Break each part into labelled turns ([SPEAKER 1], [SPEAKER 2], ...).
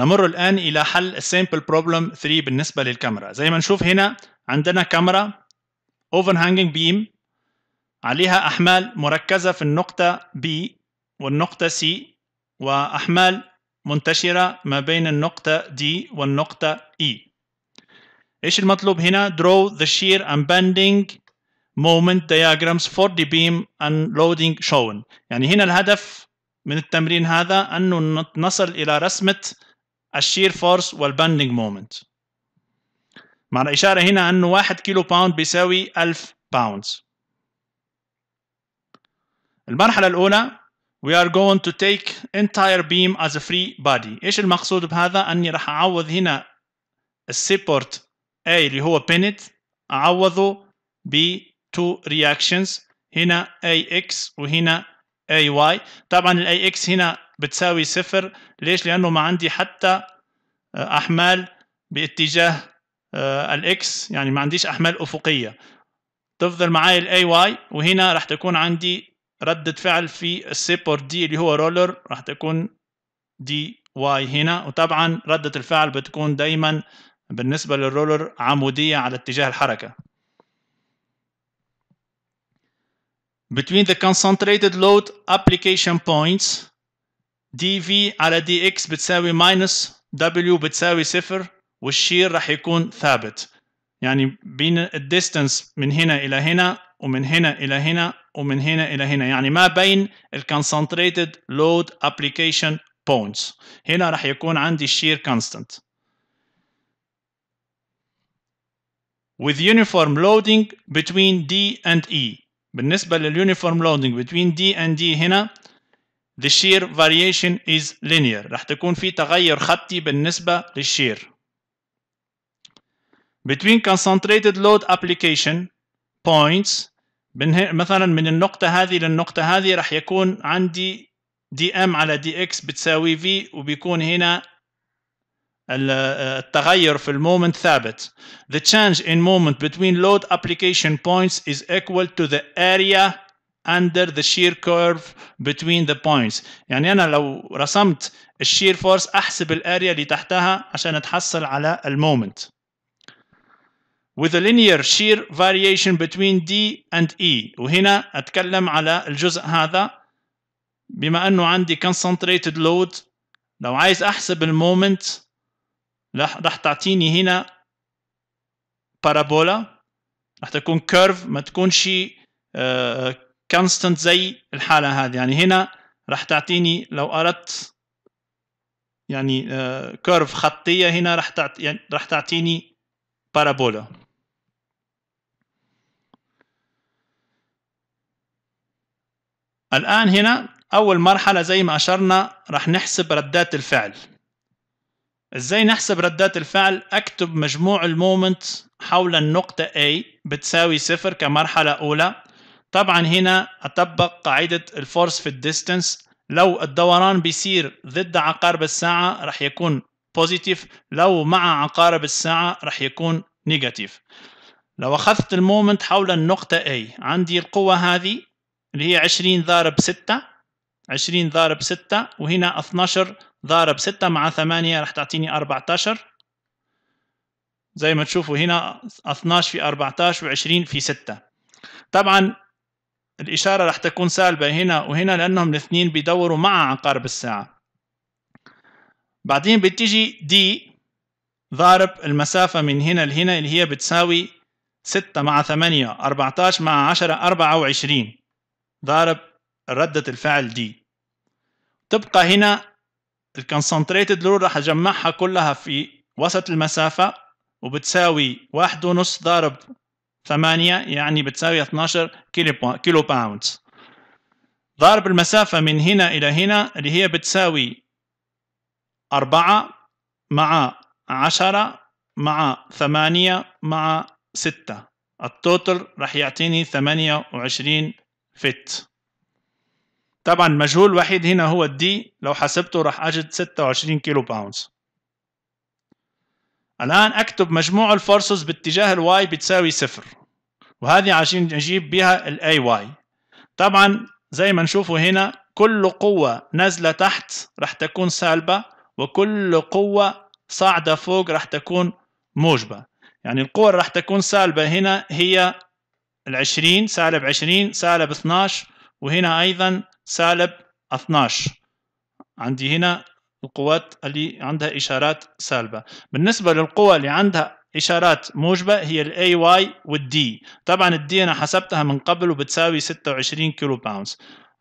[SPEAKER 1] نمر الآن إلى حل Simple بروبلم 3 بالنسبة للكاميرا زي ما نشوف هنا عندنا كاميرا overhanging beam عليها أحمال مركزة في النقطة B والنقطة C وأحمال منتشرة ما بين النقطة D والنقطة E إيش المطلوب هنا draw the shear and bending moment diagrams for the beam and loading shown يعني هنا الهدف من التمرين هذا أنه نصل إلى رسمة الشير فورس والبندنج مومنت مع الإشارة هنا أنه واحد كيلو باوند بيساوي ألف باوند المرحلة الأولى we are going to take entire beam as a free body إيش المقصود بهذا أني راح أعوض هنا السيبورت A اللي هو بينت أعوضه ب two reactions هنا AX وهنا اي واي طبعا الاي اكس هنا بتساوي صفر ليش لانه ما عندي حتى آه، احمال باتجاه آه، الاكس يعني ما عنديش احمال افقيه تفضل معي الاي واي وهنا راح تكون عندي ردة فعل في السيبور دي اللي هو رولر راح تكون دي واي هنا وطبعا ردة الفعل بتكون دايما بالنسبة للرولر عمودية على اتجاه الحركة between the concentrated load application points dV على dx بتساوي minus w بتساوي صفر والشير راح يكون ثابت يعني بين الديستنس من هنا إلى هنا ومن هنا إلى هنا ومن هنا إلى هنا يعني ما بين الكونسنتريتد لود ابلكيشن بوينتس هنا راح يكون عندي الشير كونستانت with uniform loading between D and E بالنسبة لليونيفورم لودنج between D and D هنا the shear variation is linear راح تكون في تغير خطي بالنسبة للشير between concentrated load application points مثلا من النقطة هذه للنقطة هذه راح يكون عندي dm على dx بتساوي v وبيكون هنا التغير في المومنت ثابت the change in moment between load application points is equal to the area under the shear curve between the points يعني أنا لو رسمت الشير فورس أحسب الاريا اللي تحتها عشان أتحصل على المومنت with a linear shear variation between D and E وهنا أتكلم على الجزء هذا بما أنه عندي concentrated load لو عايز أحسب المومنت راح تعطيني هنا بارابولا راح تكون كيرف ما تكونش كونستنت آه، آه، زي الحاله هذه يعني هنا راح تعطيني لو اردت يعني كيرف آه، خطيه هنا راح تعطي يعني راح تعطيني بارابولا الان هنا اول مرحله زي ما اشرنا راح نحسب ردات الفعل ازاي نحسب ردات الفعل اكتب مجموع المومنت حول النقطة A بتساوي صفر كمرحلة أولى طبعا هنا أطبق قاعدة الفورس في الديستنس لو الدوران بيصير ضد عقارب الساعة رح يكون بوزيتيف لو مع عقارب الساعة رح يكون نيجاتيف لو أخذت المومنت حول النقطة A عندي القوة هذه اللي هي 20 ضارب 6 20 ضارب 6 وهنا 12 ضارب 6 مع 8 رح تعطيني 14 زي ما تشوفوا هنا 12 في 14 و20 في 6 طبعا الإشارة رح تكون سالبة هنا وهنا لأنهم الاثنين بيدوروا مع عقارب الساعة بعدين بتيجي دي ضارب المسافة من هنا لهنا اللي هي بتساوي 6 مع 8 14 مع 10 24 ضارب ردة الفعل دي تبقى هنا الكونسنتريتد لود راح أجمعها كلها في وسط المسافة وبتساوي واحد ونص ضارب ثمانية يعني بتساوي 12 كيلو, كيلو باوند ضارب المسافة من هنا إلى هنا اللي هي بتساوي أربعة مع عشرة مع ثمانية مع ستة التوتل راح يعطيني ثمانية وعشرين فت طبعا مجهول وحيد هنا هو الدي لو حسبته راح أجد 26 كيلو باوندز الآن أكتب مجموع الفورسز باتجاه الواي بتساوي صفر وهذه عشان نجيب بها الاي واي طبعا زي ما نشوفه هنا كل قوة نازلة تحت راح تكون سالبة وكل قوة صاعدة فوق راح تكون موجبة يعني القوة راح تكون سالبة هنا هي العشرين سالب عشرين سالب 12 وهنا أيضا سالب 12 عندي هنا القوات اللي عندها إشارات سالبة بالنسبة للقوى اللي عندها إشارات موجبة هي الاي AY والدي D طبعا الدي D أنا حسبتها من قبل وبتساوي 26 كيلو باوند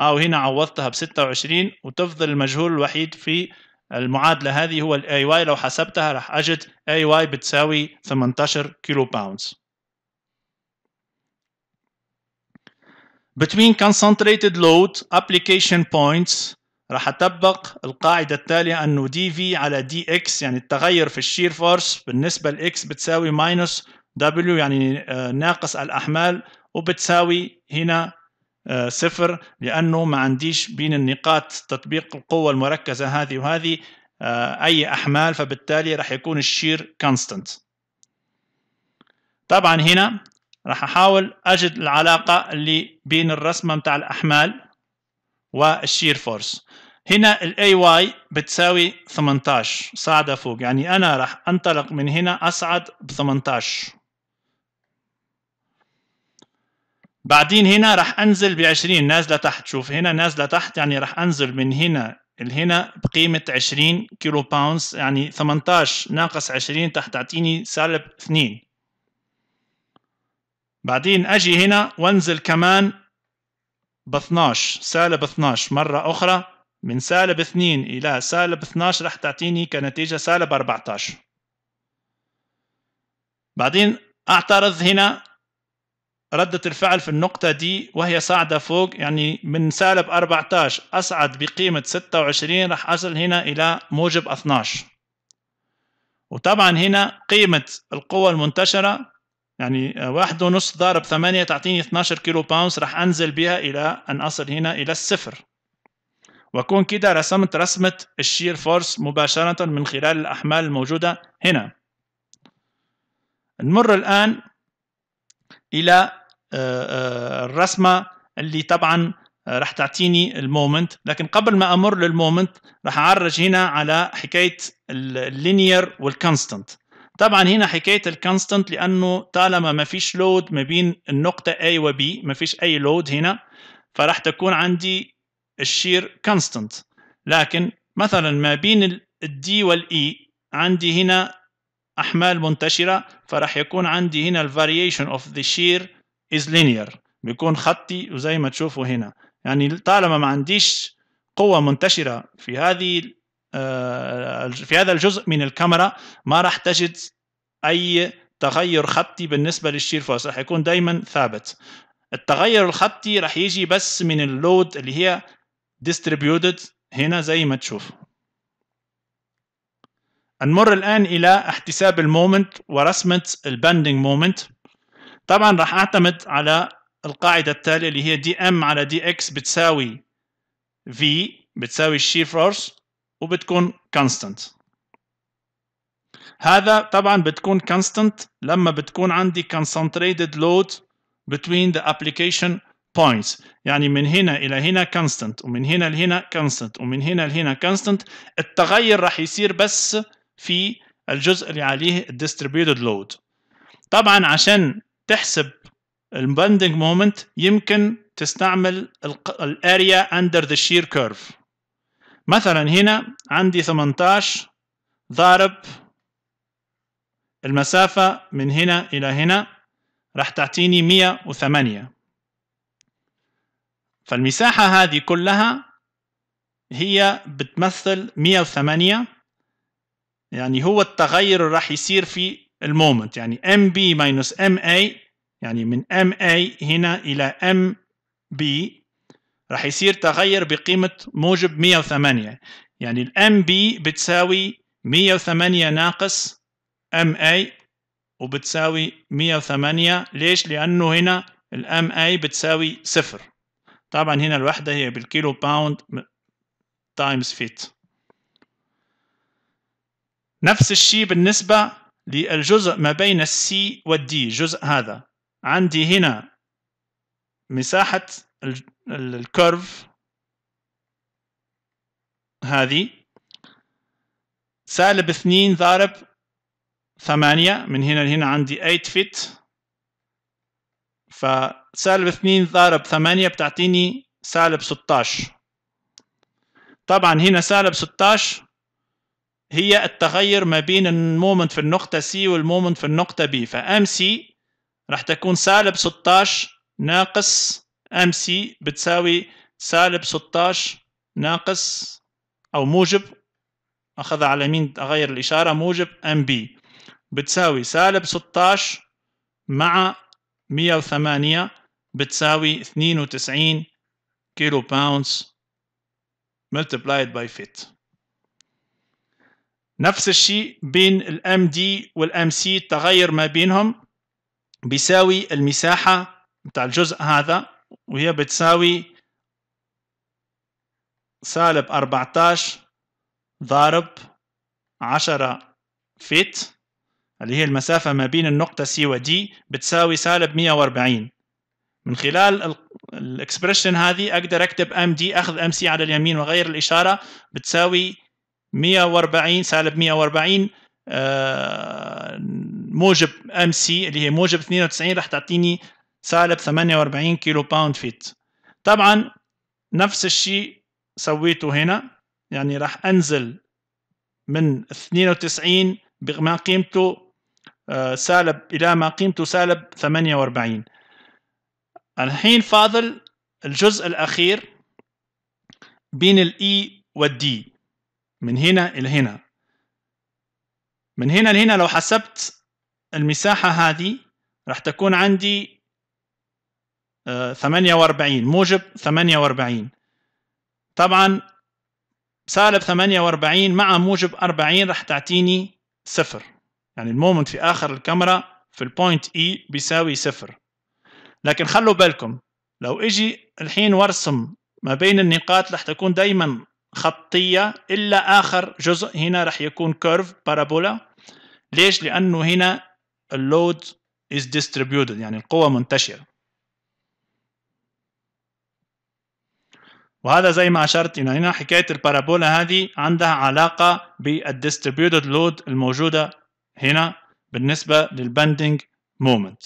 [SPEAKER 1] أو هنا عوضتها ب 26 وتفضل المجهول الوحيد في المعادلة هذه هو الاي AY لو حسبتها راح أجد AY بتساوي 18 كيلو باوند between concentrated load application points راح أطبق القاعدة التالية أنه دي في على دي إكس يعني التغير في الشير فورس بالنسبة لإكس بتساوي ماينس دبليو يعني آه، ناقص الأحمال وبتساوي هنا آه، صفر لأنه ما عنديش بين النقاط تطبيق القوة المركزة هذه وهذه آه، أي أحمال فبالتالي راح يكون الشير كونستنت طبعا هنا راح احاول اجد العلاقه اللي بين الرسمه متاع الاحمال والشير فورس هنا الاي واي بتساوي 18 صاعدة فوق يعني انا راح انطلق من هنا اصعد ب 18 بعدين هنا راح انزل ب 20 نازله تحت شوف هنا نازله تحت يعني راح انزل من هنا لهنا بقيمه 20 كيلو باونز يعني 18 ناقص 20 تحت تعطيني سالب 2 بعدين اجي هنا وانزل كمان ب 12 سالب 12 مرة أخرى من سالب 2 إلى سالب 12 رح تعطيني كنتيجة سالب 14 بعدين أعترض هنا ردة الفعل في النقطة دي وهي صاعدة فوق يعني من سالب 14 أصعد بقيمة 26 رح أصل هنا إلى موجب 12 وطبعا هنا قيمة القوة المنتشرة يعني آه، واحد ونص ضارب ثمانية تعطيني 12 كيلو باونس رح أنزل بها إلى أن أصل هنا إلى الصفر وأكون كده رسمت رسمة الشير فورس مباشرة من خلال الأحمال الموجودة هنا نمر الآن إلى آه، آه، الرسمة اللي طبعا رح تعطيني المومنت لكن قبل ما أمر للمومنت رح أعرج هنا على حكاية اللينير والكونستنت طبعا هنا حكايه الكونستنت لانه طالما ما فيش لود ما بين النقطه A و B ما فيش اي لود هنا فراح تكون عندي الشير كونستنت لكن مثلا ما بين الدي والاي e، عندي هنا احمال منتشره فراح يكون عندي هنا الفاريشن اوف ذا شير از linear بيكون خطي وزي ما تشوفوا هنا يعني طالما ما عنديش قوه منتشره في هذه آه، في هذا الجزء من الكاميرا ما راح تجد اي تغير خطي بالنسبه للشير فورس راح يكون دائما ثابت التغير الخطي راح يجي بس من اللود اللي هي ديستريبيوتد هنا زي ما تشوف نمر الآن إلى احتساب المومنت ورسمة البندنج مومنت طبعا راح أعتمد على القاعدة التالية اللي هي دي ام على دي اكس بتساوي في بتساوي الشير فورس وبتكون constant هذا طبعا بتكون constant لما بتكون عندي concentrated load between the application points يعني من هنا إلى هنا constant ومن هنا لهنا constant ومن هنا لهنا constant التغير راح يصير بس في الجزء اللي عليه distributed load طبعا عشان تحسب البندنج مومنت يمكن تستعمل الاريا اندر ذا شير كيرف مثلا هنا عندي 18 ضارب المسافة من هنا إلى هنا راح تعطيني 108 فالمساحة هذه كلها هي بتمثل 108 يعني هو التغير اللي راح يصير في المومنت يعني MB MA يعني من MA هنا إلى MB راح يصير تغير بقيمة موجب 108 يعني الام بي بتساوي 108 ناقص ام اي وبتساوي 108 ليش؟ لأنه هنا الام اي بتساوي صفر طبعا هنا الوحدة هي بالكيلو باوند تايمز فيت نفس الشيء بالنسبة للجزء ما بين السي والدي جزء هذا عندي هنا مساحة الكيرف هذه سالب اثنين ضارب ثمانية من هنا لهنا عندي 8 فيت فسالب اثنين ضارب ثمانية بتعطيني سالب ستاش طبعا هنا سالب ستاش هي التغير ما بين المومنت في النقطة C والمومنت في النقطة B فأم سي راح تكون سالب ستاش ناقص ام سي بتساوي سالب 16 ناقص او موجب اخذها على مين اغير الاشاره موجب ام بي بتساوي سالب 16 مع 108 بتساوي 92 كيلو باوندز ملتبلايد باي فيت نفس الشيء بين الام دي والام سي التغير ما بينهم بيساوي المساحة بتاع الجزء هذا وهي بتساوي سالب 14 ضرب 10 فيت اللي هي المسافة ما بين النقطة C و D بتساوي سالب 140 من خلال الاكسبريشن هذه اقدر اكتب MD اخذ MC على اليمين وغير الاشارة بتساوي 140 سالب 140 آه، موجب MC اللي هي موجب 92 راح تعطيني سالب 48 كيلو باوند فيت طبعا نفس الشيء سويته هنا يعني راح انزل من 92 بما قيمته آه، سالب الى ما قيمته سالب 48 الحين فاضل الجزء الاخير بين الاي e والدي من هنا الى هنا من هنا لهنا لو حسبت المساحه هذه راح تكون عندي 48 موجب 48 طبعا سالب 48 مع موجب 40 رح تعطيني صفر يعني المومنت في آخر الكاميرا في البوينت اي e بيساوي صفر لكن خلوا بالكم لو اجي الحين وارسم ما بين النقاط رح تكون دايما خطية إلا آخر جزء هنا رح يكون كيرف بارابولا ليش؟ لأنه هنا اللود از ديستريبيوتد يعني القوة منتشرة وهذا زي ما اشرت انه هنا حكايه البارابولا هذه عندها علاقه بالديستريبيوتد لود الموجوده هنا بالنسبه للبندنج مومنت